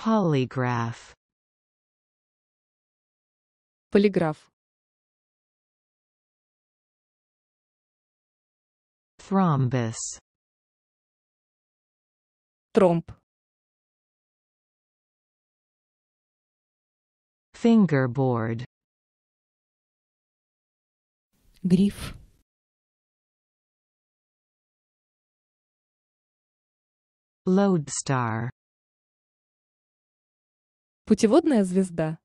Polygraph. Thrombus. Trump. Fingerboard. Grief. Lodestar Путеводная звезда.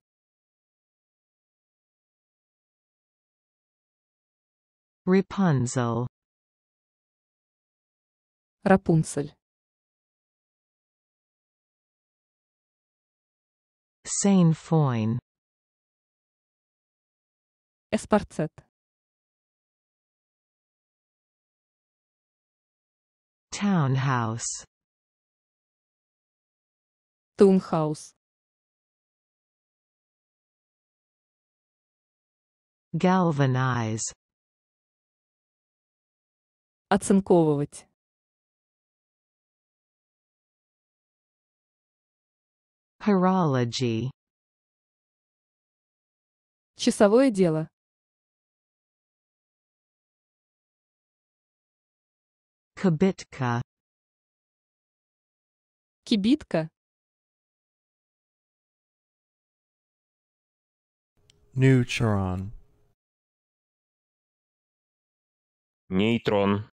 Rapunzel. Рапунцель. Сейн Фойн. Эспарцет. Таунхаус. Тунхаус. Galvanize. Оцинковывать. Horology. Часовое дело. Кибитка. Кибитка. Neutron. нейтрон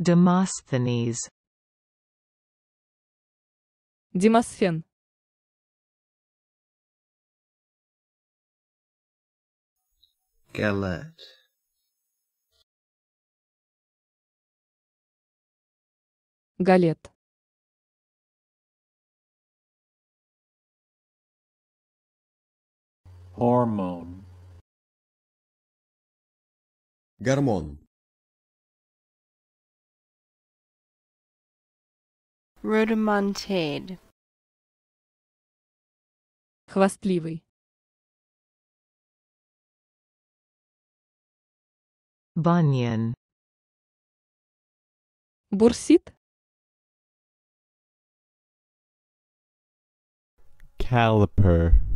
Demosthenes Демосфен Галат Галет hormone гормон Rhodomontade. хвастливый Bunyan. Бурсит. Caliper.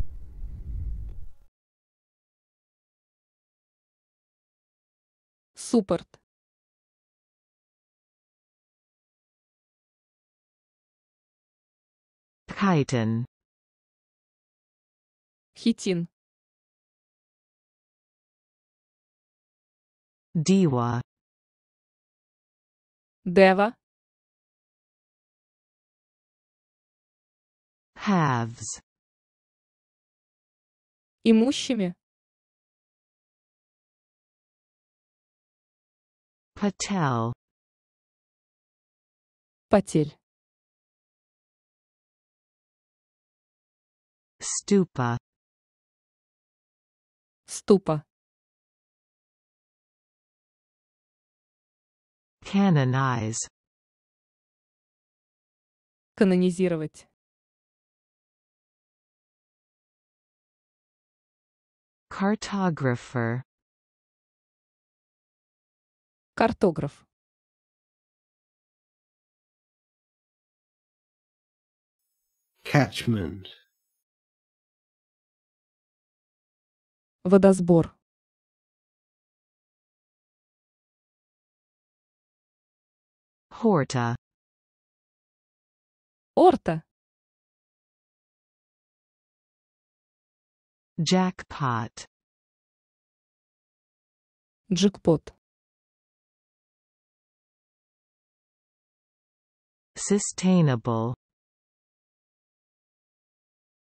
суппорт Chitin. Хитин. Дива. Дева. Halves. Имущими. Patel. Патель. Stupa. Ступа. Canonize. Канонизировать. Cartographer картограф catchment водосбор хорта, Орта. Jackpot. Джекпот. Sustainable.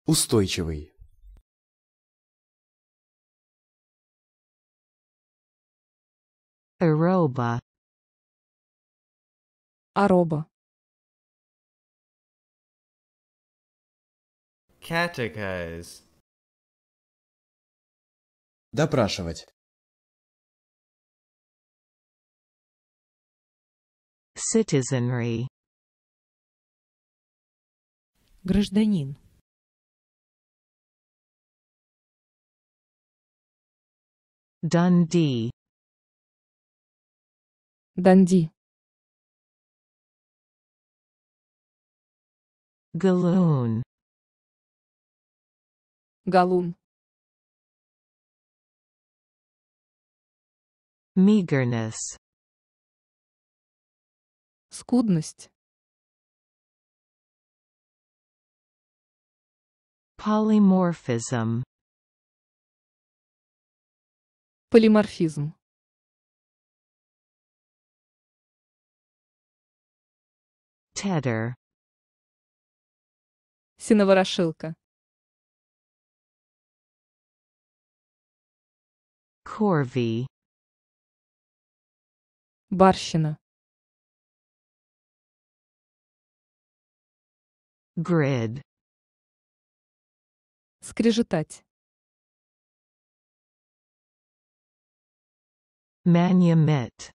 Устойчивый. Ароба. Ароба. Catechize. Допрашивать. Citizenry гражданин Данди. Данди Галун Галун Meagerness Скудность Polymorphism Polymorphism Tether Синоворошилка Corvi. Барщина Grid скрежетать. Maniamet.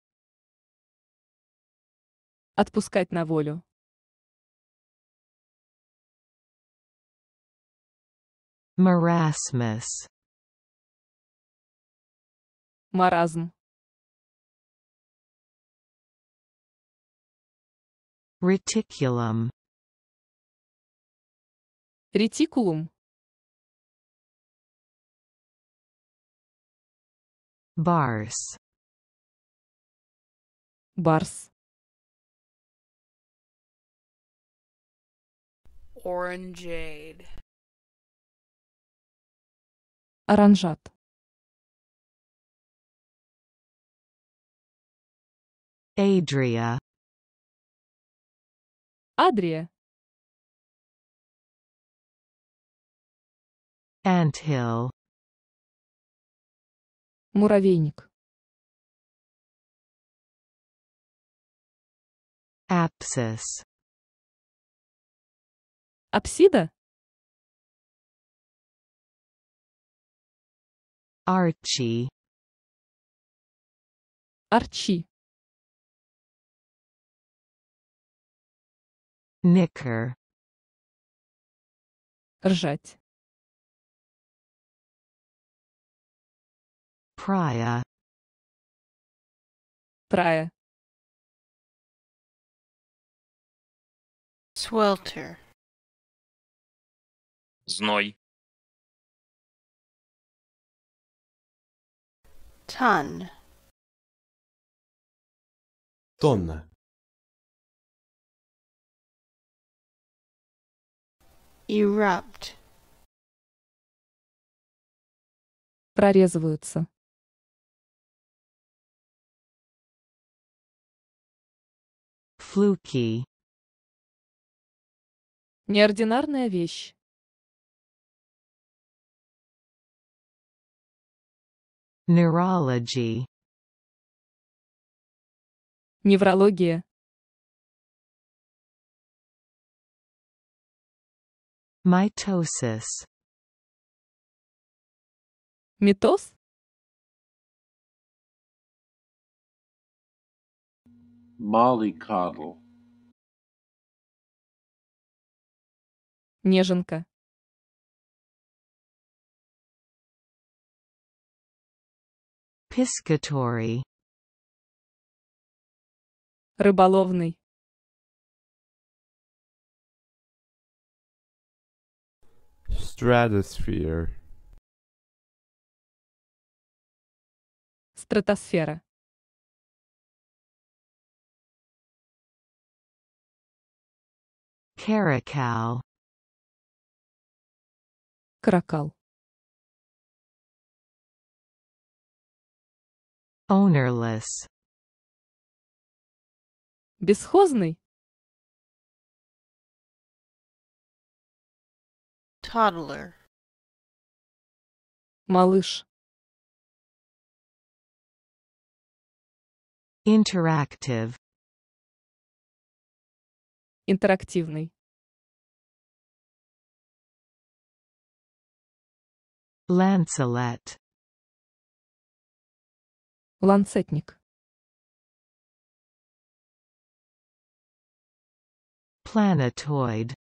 Отпускать на волю. Marasmus. Маразм. Reticulum. Ретикулум. Bars. Bars. Orangeade. Aranjat. Adria. Ant Anthill Муравейник. Апсис. Апсида? Арчи. Арчи. Никер. Ржать. Praia. Praia. Swelter. Зной. Ton. Тонна. Erupt. Прорезываются. Fluky. Неординарная вещь. Neurology. Неврология. Mitosis. Митоз? Mollycoddle. Неженка. Piscatory. Рыболовный. Stratosphere. Стратосфера. Caracal. Crocodile. Ownerless. Бесхозный. Toddler. Малыш. Interactive. интерактивный Lancelot. Ланцетник. планетоид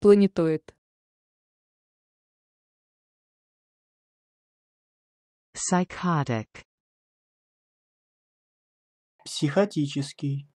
Планетоид. Psychotic. Психотический.